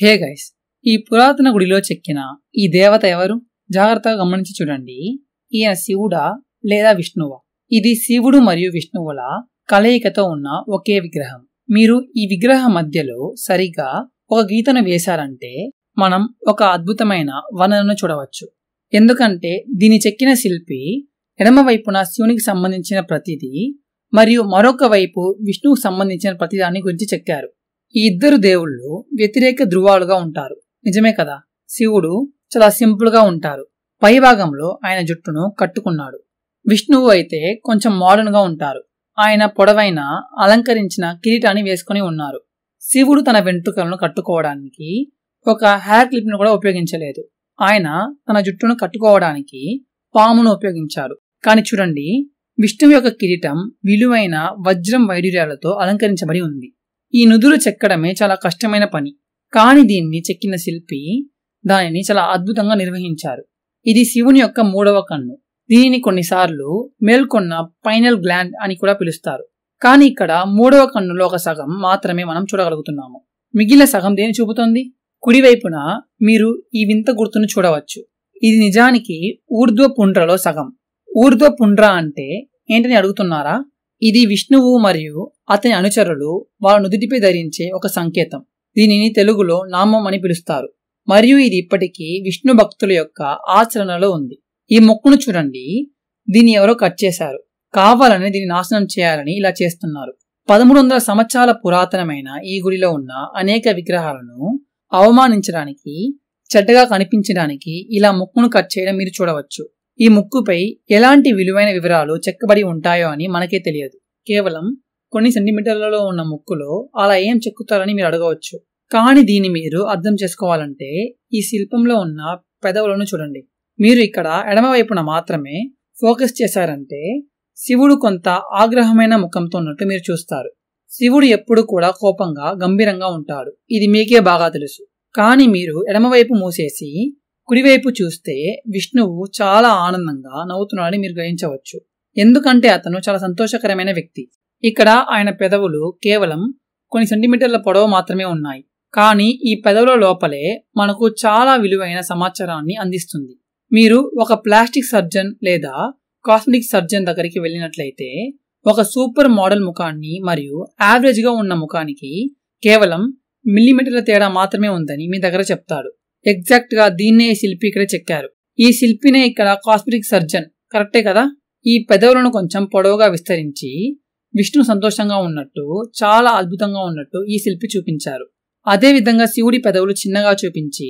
hey guys ఈ పురాతన గుడిలో చెక్కిన ఈ దేవత ఎవరు జాగ్రత్తగా గమనించి చూడండి ఈయన శివుడా లేదా విష్ణువా ఇది శివుడు మరియు విష్ణువుల కలయికతో ఉన్న ఒకే విగ్రహం మీరు ఈ విగ్రహం మధ్యలో సరిగా ఒక గీతను వేశారంటే మనం ఒక అద్భుతమైన వనరును చూడవచ్చు ఎందుకంటే దీని చెక్కిన శిల్పి ఎడమవైపున శివునికి సంబంధించిన ప్రతిదీ మరియు మరొక వైపు విష్ణువుకు సంబంధించిన ప్రతిదాని గురించి చెక్కారు ఈ ఇద్దరు దేవుళ్ళు వ్యతిరేక ధృవాలుగా ఉంటారు నిజమే కదా శివుడు చాలా సింపుల్గా ఉంటారు పైభాగంలో ఆయన జుట్టును కట్టుకున్నాడు విష్ణువు అయితే కొంచెం మోడర్న్గా ఉంటారు ఆయన పొడవైన అలంకరించిన కిరీటాన్ని వేసుకుని ఉన్నారు శివుడు తన వెంట్రుకలను కట్టుకోవడానికి ఒక హెయిర్ క్లిప్ను కూడా ఉపయోగించలేదు ఆయన తన జుట్టును కట్టుకోవడానికి పామును ఉపయోగించారు కానీ చూడండి విష్ణువు యొక్క కిరీటం విలువైన వజ్రం వైడూర్యాలతో అలంకరించబడి ఉంది ఈ నుదురు చెక్కడమే చాలా కష్టమైన పని కాని దీన్ని చెక్కిన శిల్పి దానిని చాలా అద్భుతంగా నిర్వహించారు ఇది శివుని యొక్క మూడవ కన్ను దీనిని కొన్నిసార్లు మేల్కొన్న పైనల్ గ్లాండ్ అని కూడా పిలుస్తారు కానీ ఇక్కడ మూడవ కన్నులో ఒక సగం మాత్రమే మనం చూడగలుగుతున్నాము మిగిలిన సగం దేని చూపుతోంది కుడివైపున మీరు ఈ వింత గుర్తును చూడవచ్చు ఇది నిజానికి ఊర్ధ్వ పుండ్రలో సగం ఊర్ధ్వ పుండ్ర అంటే ఏంటని అడుగుతున్నారా ఇది విష్ణువు మరియు అతని అనుచరులు వారి నుదుటిపై ధరించే ఒక సంకేతం దీనిని తెలుగులో నామం అని పిలుస్తారు మరియు ఇది ఇప్పటికీ విష్ణు భక్తుల యొక్క ఆచరణలో ఉంది ఈ మొక్కును చూడండి దీన్ని ఎవరో కట్ చేశారు కావాలని దీన్ని నాశనం చేయాలని ఇలా చేస్తున్నారు పదమూడు వందల సంవత్సరాల పురాతనమైన ఈ గుడిలో ఉన్న అనేక విగ్రహాలను అవమానించడానికి చెడ్డగా కనిపించడానికి ఇలా ముక్కును కట్ చేయడం మీరు చూడవచ్చు ఈ ముక్కుపై ఎలాంటి విలువైన వివరాలు చెక్కబడి ఉంటాయో అని మనకే తెలియదు కేవలం కొన్ని సెంటీమీటర్లలో ఉన్న ముక్కులో అలా ఏం చెక్కుతారని మీరు అడగవచ్చు కానీ దీన్ని మీరు అర్థం చేసుకోవాలంటే ఈ శిల్పంలో ఉన్న పెదవులను చూడండి మీరు ఇక్కడ ఎడమవైపున మాత్రమే ఫోకస్ చేశారంటే శివుడు కొంత ఆగ్రహమైన ముఖంతో ఉన్నట్టు మీరు చూస్తారు శివుడు ఎప్పుడు కూడా కోపంగా గంభీరంగా ఉంటాడు ఇది మీకే బాగా తెలుసు కానీ మీరు ఎడమవైపు మూసేసి కుడివైపు చూస్తే విష్ణువు చాలా ఆనందంగా నవ్వుతున్నాడని మీరు గ్రహించవచ్చు ఎందుకంటే అతను చాలా సంతోషకరమైన వ్యక్తి ఇక్కడ ఆయన పెదవులు కేవలం కొన్ని సెంటీమీటర్ల పొడవు మాత్రమే ఉన్నాయి కానీ ఈ పెదవుల లోపలే మనకు చాలా విలువైన సమాచారాన్ని అందిస్తుంది మీరు ఒక ప్లాస్టిక్ సర్జన్ లేదా కాస్మెటిక్ సర్జన్ దగ్గరికి వెళ్ళినట్లయితే ఒక సూపర్ మోడల్ ముఖాన్ని మరియు యావరేజ్గా ఉన్న ముఖానికి కేవలం మిల్లీమీటర్ల తేడా మాత్రమే ఉందని మీ దగ్గర చెప్తాడు ఎగ్జాక్ట్ గా దీన్నే శిల్పి ఇక్కడ చెక్కారు ఈ శిల్పినే ఇక్కడ కాస్మెటిక్ సర్జన్ కరెక్టే కదా ఈ పెదవులను కొంచెం పొడవుగా విస్తరించి విష్ణు సంతోషంగా ఉన్నట్టు చాలా అద్భుతంగా ఉన్నట్టు ఈ శిల్పి చూపించారు అదే విధంగా శివుడి పెదవులు చిన్నగా చూపించి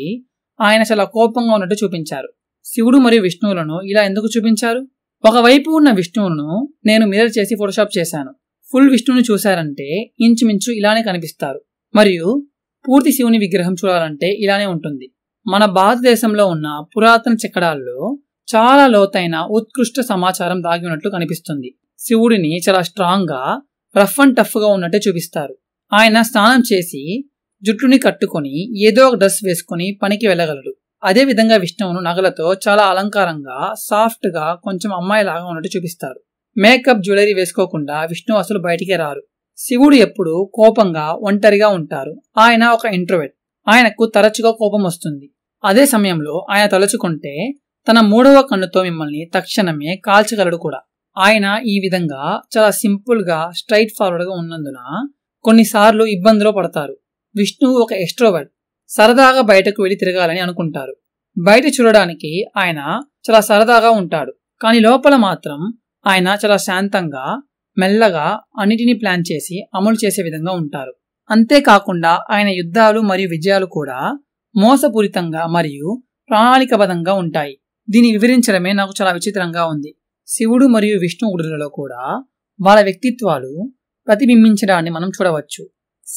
ఆయన చాలా కోపంగా ఉన్నట్టు చూపించారు శివుడు మరియు విష్ణువులను ఇలా ఎందుకు చూపించారు ఒకవైపు ఉన్న విష్ణువును నేను మిర్రర్ చేసి ఫోటోషాప్ చేశాను ఫుల్ విష్ణువుని చూశారంటే ఇంచుమించు ఇలానే కనిపిస్తారు మరియు పూర్తి శివుని విగ్రహం చూడాలంటే ఇలానే ఉంటుంది మన భారతదేశంలో ఉన్న పురాతన శిఖరాల్లో చాలా లోతైన ఉత్కృష్ట సమాచారం దాగి ఉన్నట్లు కనిపిస్తుంది శివుడిని చాలా స్ట్రాంగ్గా రఫ్ అండ్ టఫ్గా ఉన్నట్టే చూపిస్తారు ఆయన స్నానం చేసి జుట్టుని కట్టుకొని ఏదో ఒక డ్రెస్ వేసుకుని పనికి వెళ్ళగలడు అదే విధంగా విష్ణువును నగలతో చాలా అలంకారంగా సాఫ్ట్గా కొంచెం అమ్మాయిలాగా ఉన్నట్టు చూపిస్తారు మేకప్ జ్యువెలరీ వేసుకోకుండా విష్ణు అసలు బయటికే రారు శివుడు ఎప్పుడు కోపంగా ఒంటరిగా ఉంటారు ఆయన ఒక ఇంట్రోవెట్ ఆయనకు తరచుగా కోపం వస్తుంది అదే సమయంలో ఆయన తలుచుకుంటే తన మూడవ కన్నుతో మిమ్మల్ని తక్షణమే కాల్చగలడు కూడా ఆయన ఈ విధంగా చాలా సింపుల్గా స్ట్రైట్ ఫార్వర్డ్గా ఉన్నందున కొన్నిసార్లు ఇబ్బందిలో పడతారు విష్ణు ఒక ఎస్ట్రోవర్డ్ సరదాగా బయటకు వెళ్ళి తిరగాలని అనుకుంటారు బయట చూడడానికి ఆయన చాలా సరదాగా ఉంటాడు కానీ లోపల మాత్రం ఆయన చాలా శాంతంగా మెల్లగా అన్నిటినీ ప్లాన్ చేసి అమలు చేసే విధంగా ఉంటారు అంతేకాకుండా ఆయన యుద్ధాలు మరియు విజయాలు కూడా మోసపూరితంగా మరియు ప్రణాళికబద్ధంగా ఉంటాయి దీన్ని వివరించడమే నాకు చాలా విచిత్రంగా ఉంది శివుడు మరియు విష్ణువుడులలో కూడా వాళ్ళ వ్యక్తిత్వాలు ప్రతిబింబించడాన్ని మనం చూడవచ్చు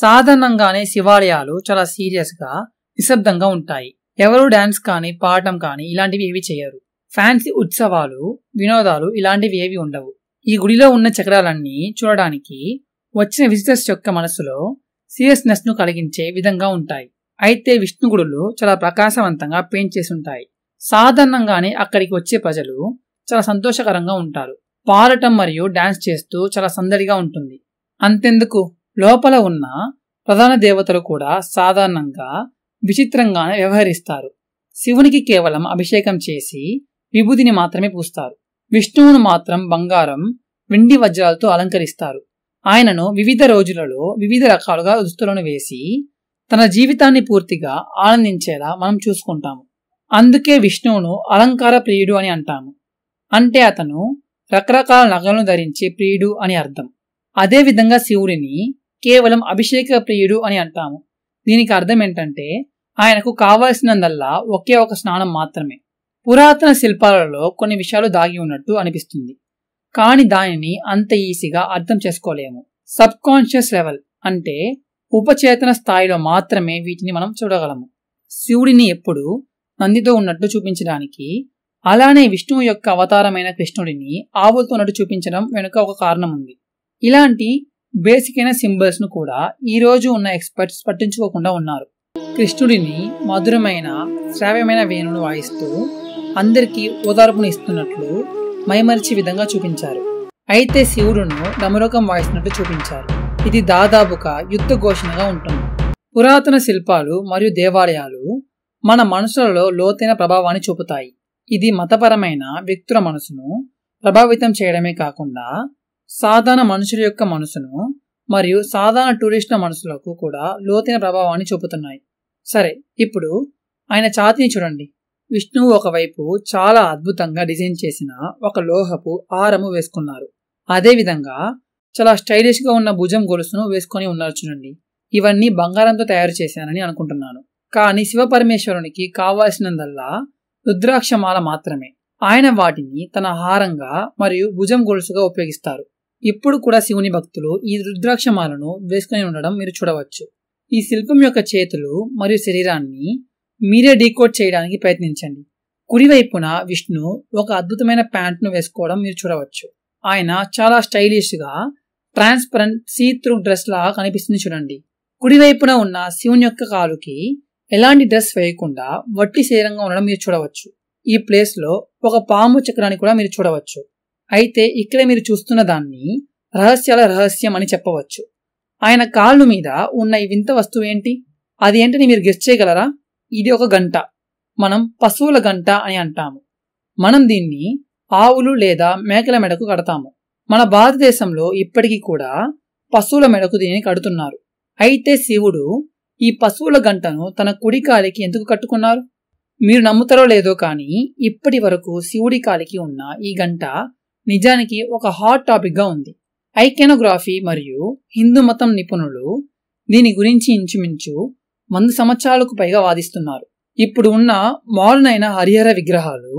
సాధారణంగానే శివాలయాలు చాలా సీరియస్గా నిశ్శబ్దంగా ఉంటాయి ఎవరు డాన్స్ కానీ పాడటం కానీ ఇలాంటివి ఏవి చేయరు ఫ్యాన్సీ ఉత్సవాలు వినోదాలు ఇలాంటివి ఏవి ఉండవు ఈ గుడిలో ఉన్న చక్రాలన్నీ చూడడానికి వచ్చిన విజిటర్స్ యొక్క మనసులో ను కలిగించే విధంగా ఉంటాయి అయితే విష్ణుగుడులు చాలా ప్రకాశవంతంగా పెయింట్ చేసుంటాయి సాధారణంగానే అక్కడికి వచ్చే ప్రజలు చాలా సంతోషకరంగా ఉంటారు పాడటం మరియు డాన్స్ చేస్తూ చాలా సందడిగా ఉంటుంది అంతెందుకు లోపల ఉన్న ప్రధాన దేవతలు కూడా సాధారణంగా విచిత్రంగానే వ్యవహరిస్తారు శివునికి కేవలం అభిషేకం చేసి విభూతిని మాత్రమే పూస్తారు విష్ణువును మాత్రం బంగారం వెండి వజ్రాలతో అలంకరిస్తారు ఆయనను వివిధ రోజులలో వివిధ రకాలుగా దుస్తులను వేసి తన జీవితాన్ని పూర్తిగా ఆనందించేలా మనం చూసుకుంటాము అందుకే విష్ణువును అలంకార ప్రియుడు అని అంటాము అంటే అతను రకరకాల నగలను ధరించే ప్రియుడు అని అర్థం అదేవిధంగా శివుడిని కేవలం అభిషేక ప్రియుడు అని అంటాము దీనికి అర్థం ఏంటంటే ఆయనకు కావలసినందల్లా ఒకే ఒక స్నానం మాత్రమే పురాతన శిల్పాలలో కొన్ని విషయాలు దాగి ఉన్నట్టు అనిపిస్తుంది కానీ దానిని అంత ఈజీగా అర్థం చేసుకోలేము సబ్ కాన్షియస్ లెవెల్ అంటే ఉపచేతన స్థాయిలో మాత్రమే వీటిని మనం చూడగలము శివుడిని ఎప్పుడు నందితో ఉన్నట్టు చూపించడానికి అలానే విష్ణువు యొక్క అవతారమైన కృష్ణుడిని ఆవులతో ఉన్నట్టు చూపించడం వెనుక ఒక కారణం ఉంది ఇలాంటి బేసిక్ అయిన సింబల్స్ను కూడా ఈ రోజు ఉన్న ఎక్స్పర్ట్స్ పట్టించుకోకుండా ఉన్నారు కృష్ణుడిని మధురమైన శ్రావ్యమైన వేణును వాయిస్తూ అందరికీ ఇస్తున్నట్లు మైమరిచి విధంగా చూపించారు అయితే శివుడును డమరకం వాయిసినట్టు చూపించారు ఇది దాదాపుగా యుద్ధ ఘోషణగా ఉంటుంది పురాతన శిల్పాలు మరియు దేవాలయాలు మన మనసులలో లోతైన ప్రభావాన్ని చూపుతాయి ఇది మతపరమైన వ్యక్తుల మనసును ప్రభావితం చేయడమే కాకుండా సాధారణ మనుషుల యొక్క మనసును మరియు సాధారణ టూరిస్టుల మనసులకు కూడా లోతైన ప్రభావాన్ని చూపుతున్నాయి సరే ఇప్పుడు ఆయన ఛాతిని చూడండి విష్ణువు ఒకవైపు చాలా అద్భుతంగా డిజైన్ చేసిన ఒక లోహపు ఆరము వేసుకున్నారు అదేవిధంగా చాలా స్టైలిష్గా ఉన్న భుజం గొలుసును వేసుకొని ఉన్నారు చూడండి ఇవన్నీ బంగారంతో తయారు చేశానని అనుకుంటున్నాను కానీ శివపరమేశ్వరునికి కావాల్సినందల్లా రుద్రాక్షమాల మాత్రమే ఆయన వాటిని తన హారంగా మరియు భుజం గొలుసుగా ఉపయోగిస్తారు ఇప్పుడు కూడా శివుని భక్తులు ఈ రుద్రాక్షమాలను వేసుకుని ఉండడం మీరు చూడవచ్చు ఈ శిల్పం యొక్క చేతులు మరియు శరీరాన్ని మీరే డీకోడ్ చేయడానికి ప్రయత్నించండి కుడివైపున విష్ణు ఒక అద్భుతమైన ప్యాంట్ను వేసుకోవడం మీరు చూడవచ్చు ఆయన చాలా స్టైలిష్గా ట్రాన్స్పరెంట్ సీ త్రూ డ్రెస్ లా కనిపిస్తుంది చూడండి కుడివైపున ఉన్న శివుని యొక్క కాలుకి ఎలాంటి డ్రెస్ వేయకుండా వట్టి శరీరంగా ఉండడం మీరు చూడవచ్చు ఈ ప్లేస్లో ఒక పాము చక్రాన్ని కూడా మీరు చూడవచ్చు అయితే ఇక్కడ మీరు చూస్తున్న దాన్ని రహస్యాల రహస్యం అని చెప్పవచ్చు ఆయన కాళ్ళు మీద ఉన్న ఈ వింత వస్తువు ఏంటి అది ఏంటని మీరు గెస్ట్ చేయగలరా ఇది ఒక గంట మనం పశువుల గంట అని అంటాము మనం దీన్ని ఆవులు లేదా మేకల మెడకు కడతాము మన భారతదేశంలో ఇప్పటికీ కూడా పశువుల మెడకు దీనిని కడుతున్నారు అయితే శివుడు ఈ పశువుల గంటను తన కుడి కాలికి ఎందుకు కట్టుకున్నారు మీరు నమ్ముతారో లేదో కానీ ఇప్పటి వరకు శివుడి కాలికి ఉన్న ఈ గంట నిజానికి ఒక హాట్ టాపిక్గా ఉంది ఐకెనోగ్రఫీ మరియు హిందూ మతం నిపుణులు దీని గురించి ఇంచుమించు వంద సంవత్సరాలకు పైగా వాదిస్తున్నారు ఇప్పుడు ఉన్న మౌలనైన హరిహర విగ్రహాలు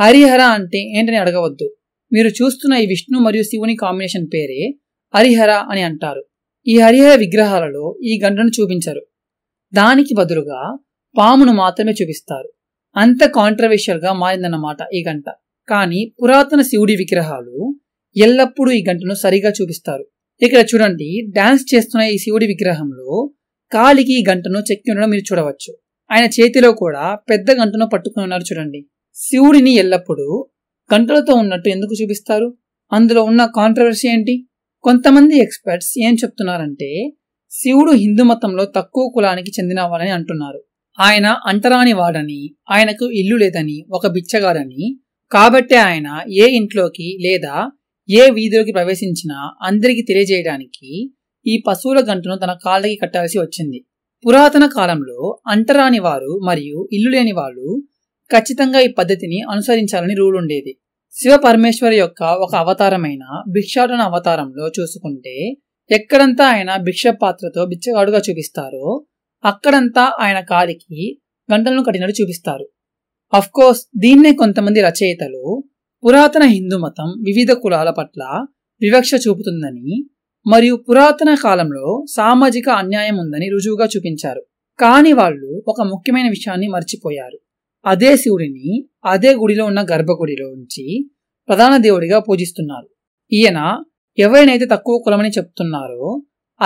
హరిహర అంటే ఏంటని అడగవద్దు మీరు చూస్తున్న ఈ విష్ణు మరియు శివుని కాంబినేషన్ పేరే హరిహర అని అంటారు ఈ హరిహర విగ్రహాలలో ఈ గంటను చూపించరు దానికి బదులుగా పామును మాత్రమే చూపిస్తారు అంత కాంట్రవర్షియల్గా మారిందన్నమాట ఈ గంట కానీ పురాతన శివుడి విగ్రహాలు ఎల్లప్పుడూ ఈ గంటను సరిగా చూపిస్తారు ఇక్కడ చూడండి డాన్స్ చేస్తున్న ఈ శివుడి విగ్రహంలో కాలికి గంటను చెక్కి ఉండడం మీరు చూడవచ్చు ఆయన చేతిలో కూడా పెద్ద గంటను పట్టుకుని ఉన్నారు చూడండి శివుడిని ఎల్లప్పుడూ గంటలతో ఉన్నట్టు ఎందుకు చూపిస్తారు అందులో ఉన్న కాంట్రవర్సీ ఏంటి కొంతమంది ఎక్స్పర్ట్స్ ఏం చెప్తున్నారంటే శివుడు హిందూ మతంలో తక్కువ కులానికి చెందినవాడని అంటున్నారు ఆయన అంటరాని వాడని ఆయనకు ఇల్లు లేదని ఒక బిచ్చగాడని కాబట్టే ఆయన ఏ ఇంట్లోకి లేదా ఏ వీధిలోకి ప్రవేశించినా అందరికీ తెలియజేయడానికి ఈ పశువుల గంటను తన కాళ్ళకి కట్టాల్సి వచ్చింది పురాతన కాలంలో అంటరాని వారు మరియు ఇల్లు లేని వాళ్ళు ఖచ్చితంగా ఈ పద్ధతిని అనుసరించాలని రూల్ ఉండేది శివ పరమేశ్వరి యొక్క ఒక అవతారమైన భిక్షాటన అవతారంలో చూసుకుంటే ఎక్కడంతా ఆయన భిక్ష పాత్రతో బిచ్చగాడుగా చూపిస్తారో అక్కడంతా ఆయన కాలికి గంటలను కట్టినట్టు చూపిస్తారు కోర్స్ దీన్నే కొంతమంది రచయితలు పురాతన హిందూ మతం వివిధ కులాల పట్ల వివక్ష చూపుతుందని మరియు పురాతన కాలంలో సామాజిక అన్యాయం ఉందని రుజువుగా చూపించారు కాని వాళ్ళు ఒక ముఖ్యమైన విషయాన్ని మర్చిపోయారు అదే శివుడిని అదే గుడిలో ఉన్న గర్భగుడిలో ఉంచి ప్రధాన దేవుడిగా పూజిస్తున్నారు ఈయన ఎవరినైతే తక్కువ కులమని చెప్తున్నారో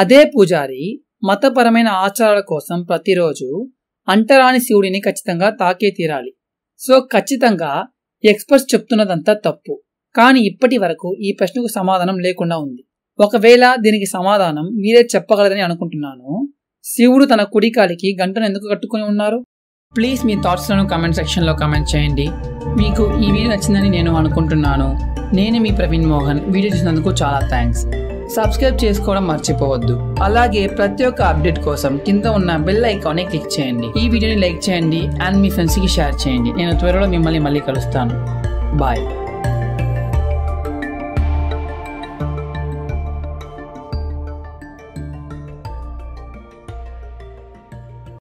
అదే పూజారి మతపరమైన ఆచారాల కోసం ప్రతిరోజు అంటరాని శివుడిని ఖచ్చితంగా తాకే తీరాలి సో ఖచ్చితంగా ఎక్స్పర్ట్స్ చెప్తున్నదంతా తప్పు కానీ ఇప్పటి వరకు ఈ ప్రశ్నకు సమాధానం లేకుండా ఉంది ఒకవేళ దీనికి సమాధానం మీరే చెప్పగలరని అనుకుంటున్నాను శివుడు తన కుడికాలికి గంటను ఎందుకు కట్టుకుని ఉన్నారు ప్లీజ్ మీ థాట్స్లను కమెంట్ సెక్షన్లో కమెంట్ చేయండి మీకు ఈ వీడియో నచ్చిందని నేను అనుకుంటున్నాను నేను మీ ప్రవీణ్ మోహన్ వీడియో చూసినందుకు చాలా థ్యాంక్స్ సబ్స్క్రైబ్ చేసుకోవడం మర్చిపోవద్దు అలాగే ప్రతి ఒక్క అప్డేట్ కోసం కింద ఉన్న బెల్ ఐకాన్ని క్లిక్ చేయండి ఈ వీడియోని లైక్ చేయండి అండ్ మీ ఫ్రెండ్స్కి షేర్ చేయండి నేను త్వరలో మిమ్మల్ని మళ్ళీ కలుస్తాను బాయ్